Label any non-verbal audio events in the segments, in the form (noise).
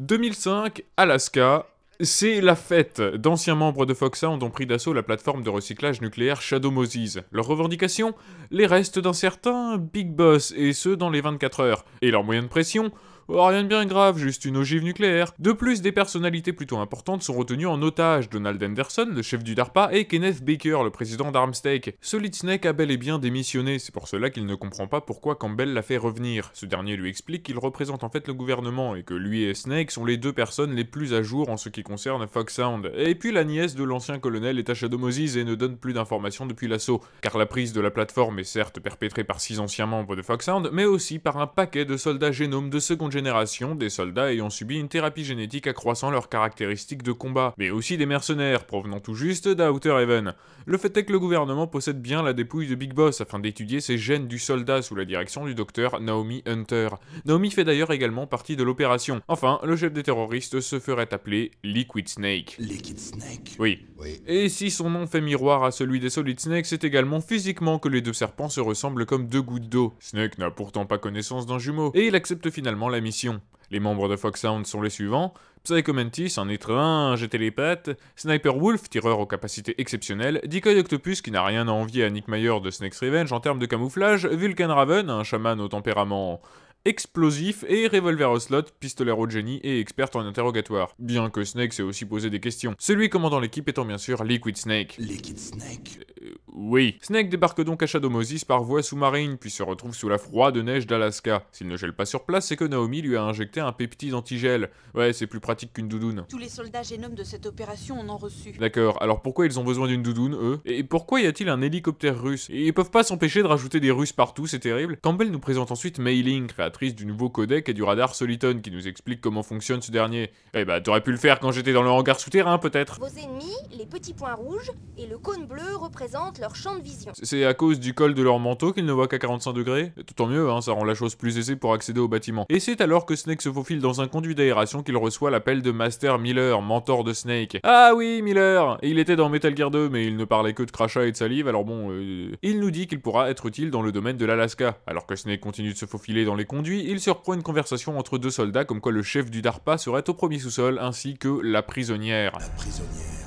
2005, Alaska, c'est la fête. D'anciens membres de Foxhound ont pris d'assaut la plateforme de recyclage nucléaire Shadow Moses. Leur revendication Les restes d'un certain Big Boss, et ce dans les 24 heures. Et leur moyen de pression Oh, rien de bien grave, juste une ogive nucléaire. De plus, des personnalités plutôt importantes sont retenues en otage, Donald Anderson, le chef du DARPA, et Kenneth Baker, le président d'Armstake. Solid Snake a bel et bien démissionné, c'est pour cela qu'il ne comprend pas pourquoi Campbell l'a fait revenir. Ce dernier lui explique qu'il représente en fait le gouvernement, et que lui et Snake sont les deux personnes les plus à jour en ce qui concerne Fox Sound. Et puis la nièce de l'ancien colonel est à Shadow Moses et ne donne plus d'informations depuis l'assaut, car la prise de la plateforme est certes perpétrée par six anciens membres de Fox Sound, mais aussi par un paquet de soldats génomes de seconde génération génération des soldats ayant subi une thérapie génétique accroissant leurs caractéristiques de combat, mais aussi des mercenaires provenant tout juste d'Outer Heaven. Le fait est que le gouvernement possède bien la dépouille de Big Boss afin d'étudier ses gènes du soldat sous la direction du docteur Naomi Hunter. Naomi fait d'ailleurs également partie de l'opération. Enfin, le chef des terroristes se ferait appeler Liquid Snake. Liquid Snake oui. oui. Et si son nom fait miroir à celui des Solid Snake, c'est également physiquement que les deux serpents se ressemblent comme deux gouttes d'eau. Snake n'a pourtant pas connaissance d'un jumeau, et il accepte finalement la mission les membres de Foxhound sont les suivants Psycho en un être un jeté les pattes, Sniper Wolf, tireur aux capacités exceptionnelles, Decoy Octopus qui n'a rien à envier à Nick Mayer de Snake's Revenge en termes de camouflage, Vulcan Raven, un chaman au tempérament explosif et revolver au slot, au génie et experte en interrogatoire. Bien que Snake s'est aussi posé des questions. Celui commandant l'équipe étant bien sûr Liquid Snake. Liquid Snake. Euh, oui. Snake débarque donc à Shadow Moses par voie sous-marine, puis se retrouve sous la froide neige d'Alaska. S'il ne gèle pas sur place, c'est que Naomi lui a injecté un peptide antigel. Ouais, c'est plus pratique qu'une doudoune. Tous les soldats génomes de cette opération en ont reçu. D'accord, alors pourquoi ils ont besoin d'une doudoune, eux Et pourquoi y a-t-il un hélicoptère russe ils peuvent pas s'empêcher de rajouter des Russes partout, c'est terrible. Campbell nous présente ensuite Mailing, créatrice du nouveau codec et du radar Soliton, qui nous explique comment fonctionne ce dernier. Eh bah, t'aurais pu le faire quand j'étais dans le hangar souterrain, peut-être. Vos ennemis, les petits points rouges et le cône bleu représentent c'est à cause du col de leur manteau qu'ils ne voient qu'à 45 degrés Tant mieux, hein, ça rend la chose plus aisée pour accéder au bâtiment. Et c'est alors que Snake se faufile dans un conduit d'aération qu'il reçoit l'appel de Master Miller, mentor de Snake. Ah oui, Miller il était dans Metal Gear 2, mais il ne parlait que de crachats et de salive, alors bon... Euh, il nous dit qu'il pourra être utile dans le domaine de l'Alaska. Alors que Snake continue de se faufiler dans les conduits, il surprend une conversation entre deux soldats comme quoi le chef du DARPA serait au premier sous-sol, ainsi que La prisonnière.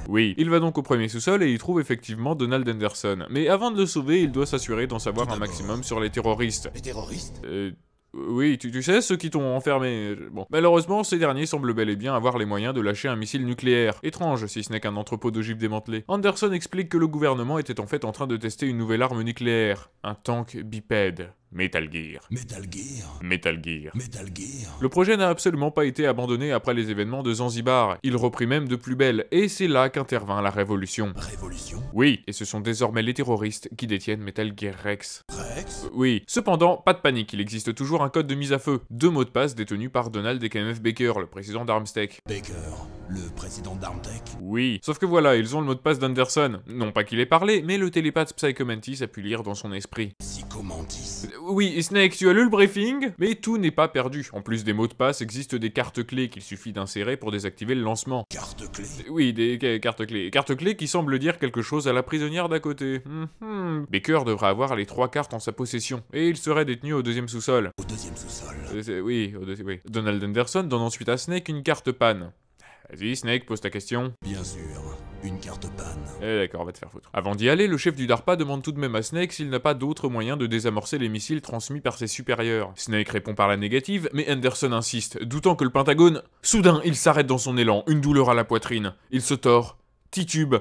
Oui, il va donc au premier sous-sol et y trouve effectivement Donald Anderson. Mais avant de le sauver, il doit s'assurer d'en savoir un maximum sur les terroristes. Les terroristes euh... Oui, tu, sais, ceux qui t'ont enfermé. Euh, bon. Malheureusement, ces derniers semblent bel et bien avoir les moyens de lâcher un missile nucléaire. Étrange, si ce n'est qu'un entrepôt d'ogives démantelé. Anderson explique que le gouvernement était en fait en train de tester une nouvelle arme nucléaire. Un tank bipède. Metal Gear. Metal Gear. Metal Gear. Metal Gear. Le projet n'a absolument pas été abandonné après les événements de Zanzibar. Il reprit même de plus belle, et c'est là qu'intervint la révolution. Révolution Oui, et ce sont désormais les terroristes qui détiennent Metal Gear Rex. Rex Oui. Cependant, pas de panique, il existe toujours un code de mise à feu. Deux mots de passe détenus par Donald et KMF Baker, le président d'Armstead. Baker le président d'Armtech Oui, sauf que voilà, ils ont le mot de passe d'Anderson. Non pas qu'il ait parlé, mais le télépathe Psychomantis a pu lire dans son esprit. Psychomantis Oui, Snake, tu as lu le briefing, mais tout n'est pas perdu. En plus des mots de passe, existent des cartes clés qu'il suffit d'insérer pour désactiver le lancement. Cartes clés Oui, des cartes clés. Cartes clés qui semblent dire quelque chose à la prisonnière d'à côté. Mhm. Baker devrait avoir les trois cartes en sa possession, et il serait détenu au deuxième sous-sol. Au deuxième sous-sol euh, Oui, au deuxième, oui. Donald Anderson donne ensuite à Snake une carte panne. Vas-y, Snake, pose ta question. Bien sûr. Une carte panne. Eh d'accord, va te faire foutre. Avant d'y aller, le chef du DARPA demande tout de même à Snake s'il n'a pas d'autre moyen de désamorcer les missiles transmis par ses supérieurs. Snake répond par la négative, mais Anderson insiste, doutant que le Pentagone... Soudain, il s'arrête dans son élan, une douleur à la poitrine. Il se tord, titube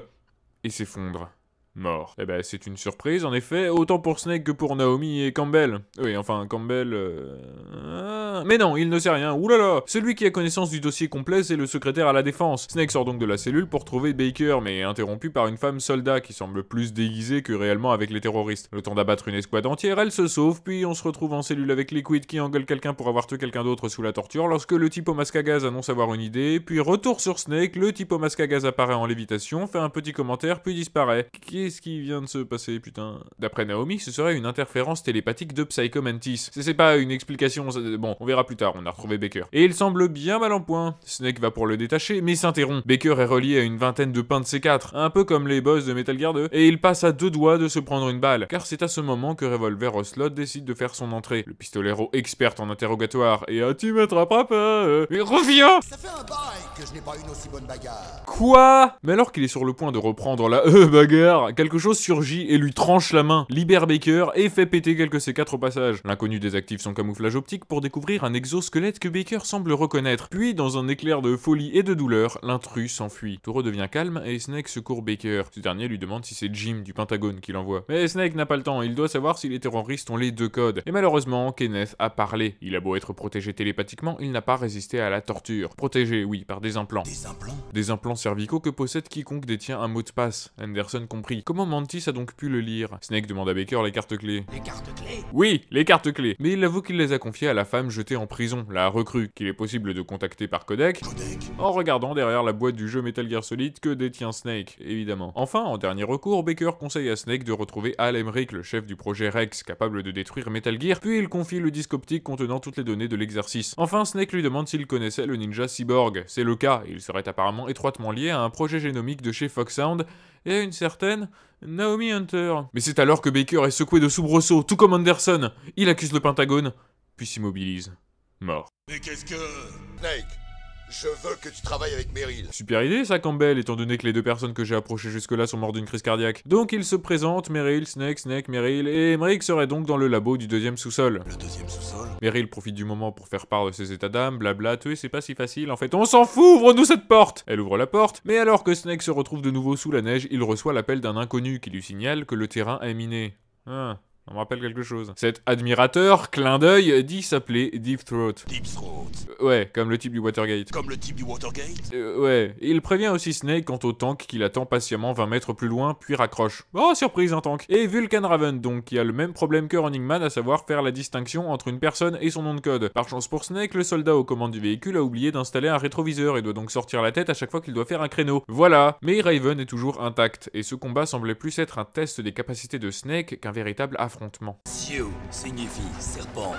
et s'effondre mort. Eh ben, c'est une surprise, en effet, autant pour Snake que pour Naomi et Campbell. Oui, enfin, Campbell... Euh, ah, mais non, il ne sait rien, oulala Celui qui a connaissance du dossier complet, c'est le secrétaire à la défense. Snake sort donc de la cellule pour trouver Baker, mais est interrompu par une femme soldat qui semble plus déguisée que réellement avec les terroristes. Le temps d'abattre une escouade entière, elle se sauve, puis on se retrouve en cellule avec Liquid qui engueule quelqu'un pour avoir tué quelqu'un d'autre sous la torture, lorsque le type au masque à gaz annonce avoir une idée, puis retour sur Snake, le type au masque à gaz apparaît en lévitation, fait un petit commentaire, puis disparaît ce qui vient de se passer, putain D'après Naomi, ce serait une interférence télépathique de Psycho Mantis. C'est pas une explication, bon, on verra plus tard, on a retrouvé Baker. Et il semble bien mal en point. Snake va pour le détacher, mais s'interrompt. Baker est relié à une vingtaine de pins de C4, un peu comme les boss de Metal Gear 2, et il passe à deux doigts de se prendre une balle, car c'est à ce moment que Revolver Oslot décide de faire son entrée. Le pistolero expert en interrogatoire, et ah, tu m'attraperas pas euh... Mais reviens Ça fait un bail que je n'ai pas une aussi bonne bagarre Quoi Mais alors qu'il est sur le point de reprendre la E bagarre, quelque chose surgit et lui tranche la main, libère Baker et fait péter quelques c quatre passages. passage. L'inconnu désactive son camouflage optique pour découvrir un exosquelette que Baker semble reconnaître, puis dans un éclair de folie et de douleur, l'intrus s'enfuit. Tout redevient calme et Snake secourt Baker. Ce dernier lui demande si c'est Jim du Pentagone qui l'envoie. Mais Snake n'a pas le temps, il doit savoir si les terroristes ont les deux codes. Et malheureusement, Kenneth a parlé. Il a beau être protégé télépathiquement, il n'a pas résisté à la torture. Protégé, oui, par des implants. Des implants Des implants cervicaux que possède quiconque détient un mot de passe. Anderson compris. Comment Mantis a donc pu le lire Snake demande à Baker les cartes clés. Les cartes clés Oui, les cartes clés Mais il avoue qu'il les a confiées à la femme jetée en prison, la recrue, qu'il est possible de contacter par codec, en regardant derrière la boîte du jeu Metal Gear Solid que détient Snake, évidemment. Enfin, en dernier recours, Baker conseille à Snake de retrouver Al Emmerich, le chef du projet Rex, capable de détruire Metal Gear, puis il confie le disque optique contenant toutes les données de l'exercice. Enfin, Snake lui demande s'il connaissait le ninja cyborg. C'est le cas, il serait apparemment étroitement lié à un projet génomique de chez Foxhound et à une certaine Naomi Hunter. Mais c'est alors que Baker est secoué de soubresauts, tout comme Anderson. Il accuse le Pentagone, puis s'immobilise. Mort. Mais qu'est-ce que... Je veux que tu travailles avec Meryl. Super idée ça Campbell, étant donné que les deux personnes que j'ai approchées jusque-là sont mortes d'une crise cardiaque. Donc ils se présentent, Meryl, Snake, Snake, Meryl, et meryl serait donc dans le labo du deuxième sous-sol. Le deuxième sous-sol Meryl profite du moment pour faire part de ses états d'âme, blabla, tuer c'est pas si facile, en fait on s'en fout, ouvre-nous cette porte Elle ouvre la porte, mais alors que Snake se retrouve de nouveau sous la neige, il reçoit l'appel d'un inconnu qui lui signale que le terrain est miné. Ah. On me rappelle quelque chose. Cet admirateur, clin d'œil, dit s'appeler Deep Throat. Deep Throat. Euh, ouais, comme le type du Watergate. Comme le type du Watergate euh, Ouais. il prévient aussi Snake quant au tank qu'il attend patiemment 20 mètres plus loin, puis raccroche. Oh, surprise, un tank Et Vulcan Raven, donc, qui a le même problème que Running Man, à savoir faire la distinction entre une personne et son nom de code. Par chance pour Snake, le soldat aux commandes du véhicule a oublié d'installer un rétroviseur et doit donc sortir la tête à chaque fois qu'il doit faire un créneau. Voilà. Mais Raven est toujours intact, et ce combat semblait plus être un test des capacités de Snake qu'un véritable affront signifie serpent.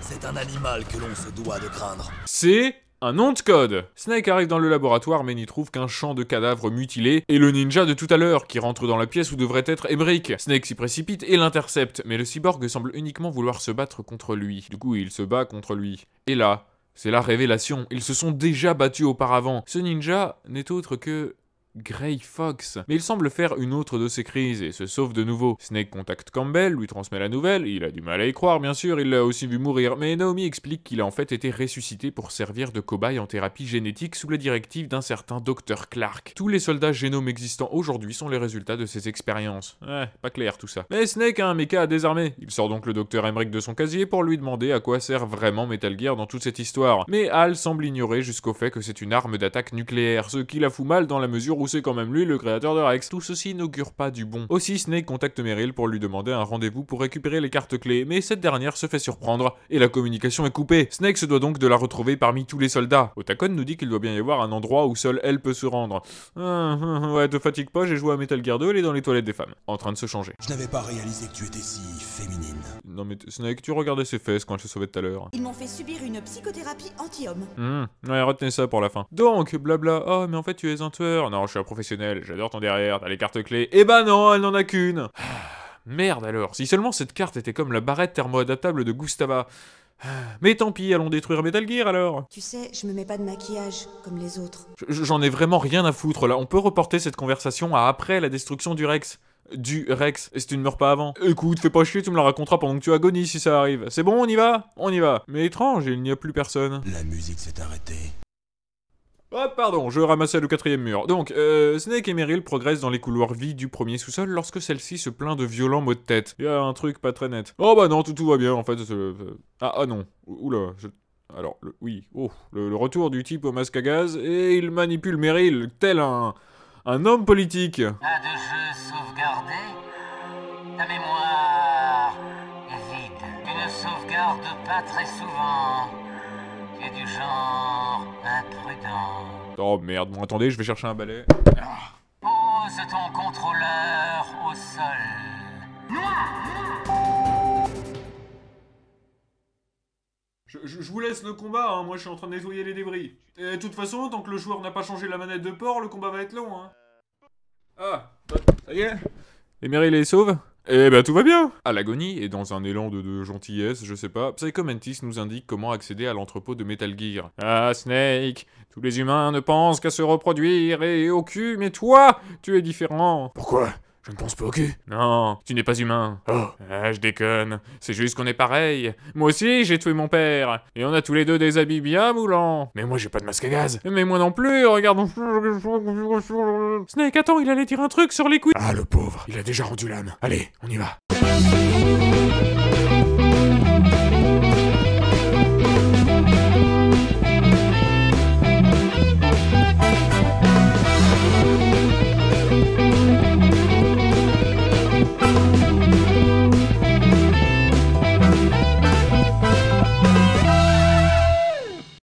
C'est un animal que l'on se doit de craindre. C'est un nom de code Snake arrive dans le laboratoire mais n'y trouve qu'un champ de cadavres mutilés et le ninja de tout à l'heure qui rentre dans la pièce où devrait être Emmerich. Snake s'y précipite et l'intercepte, mais le cyborg semble uniquement vouloir se battre contre lui. Du coup, il se bat contre lui. Et là, c'est la révélation, ils se sont déjà battus auparavant. Ce ninja n'est autre que Grey Fox. Mais il semble faire une autre de ses crises et se sauve de nouveau. Snake contacte Campbell, lui transmet la nouvelle, il a du mal à y croire bien sûr, il l'a aussi vu mourir, mais Naomi explique qu'il a en fait été ressuscité pour servir de cobaye en thérapie génétique sous la directive d'un certain Dr Clark. Tous les soldats génomes existants aujourd'hui sont les résultats de ces expériences. Ouais, eh, pas clair tout ça. Mais Snake a un méca à désarmer. Il sort donc le Dr Emmerich de son casier pour lui demander à quoi sert vraiment Metal Gear dans toute cette histoire. Mais Hal semble ignorer jusqu'au fait que c'est une arme d'attaque nucléaire, ce qui la fout mal dans la mesure où ou c'est quand même lui le créateur de Rex. Tout ceci n'augure pas du bon. Aussi, Snake contacte Meryl pour lui demander un rendez-vous pour récupérer les cartes clés, mais cette dernière se fait surprendre et la communication est coupée. Snake se doit donc de la retrouver parmi tous les soldats. Otakon nous dit qu'il doit bien y avoir un endroit où seule elle peut se rendre. Ah, (laughs) ouais, te fatigue pas, j'ai joué à Metal Gear 2, elle est dans les toilettes des femmes, en train de se changer. Je n'avais pas réalisé que tu étais si féminine. Non mais Snake, tu regardais ses fesses quand elle se sauvait tout à l'heure. Ils m'ont fait subir une psychothérapie anti-homme. Hmm, ouais, retenez ça pour la fin. Donc, blabla, oh mais en fait tu es un tueur. Non, je suis un professionnel, j'adore ton derrière, t'as les cartes clés. Eh ben non, elle n'en a qu'une ah, Merde alors, si seulement cette carte était comme la barrette thermoadaptable de Gustava. Ah, mais tant pis, allons détruire Metal Gear alors Tu sais, je me mets pas de maquillage, comme les autres. J'en ai vraiment rien à foutre là, on peut reporter cette conversation à après la destruction du Rex. Du Rex, et si tu ne meurs pas avant. Écoute, fais pas chier, tu me la raconteras pendant que tu agonies si ça arrive. C'est bon, on y va On y va. Mais étrange, il n'y a plus personne. La musique s'est arrêtée. Oh pardon, je ramassais le quatrième mur. Donc, euh, Snake et Meryl progressent dans les couloirs vides du premier sous-sol lorsque celle-ci se plaint de violents maux de tête. Il y a un truc pas très net. Oh bah non, tout, tout va bien en fait. Euh, ah, ah non, oula, je... Alors, oui, oh, le, retour du type au masque à gaz, et il manipule Meryl, tel un... un homme politique. Pas de jeu sauvegardé Ta mémoire Tu pas très souvent. Oh merde, bon attendez, je vais chercher un balai. Pose ton contrôleur au sol. je, je, vous laisse le combat, hein. moi je suis en train de nettoyer les débris. Et de toute façon, tant que le joueur n'a pas changé la manette de port, le combat va être long. Hein. Ah, bah, ça y est les sauve eh ben tout va bien À l'agonie, et dans un élan de, de, gentillesse, je sais pas, Psycho Mantis nous indique comment accéder à l'entrepôt de Metal Gear. Ah Snake, tous les humains ne pensent qu'à se reproduire, et au cul, mais toi, tu es différent Pourquoi je ne pense pas au cul. Non, tu n'es pas humain. Oh. Ah, je déconne. C'est juste qu'on est pareil. Moi aussi, j'ai tué mon père. Et on a tous les deux des habits bien moulants. Mais moi, j'ai pas de masque à gaz. Mais moi non plus, regarde. Snake, attends, il allait tirer un truc sur les couilles. Ah, le pauvre. Il a déjà rendu l'âme. Allez, on y va.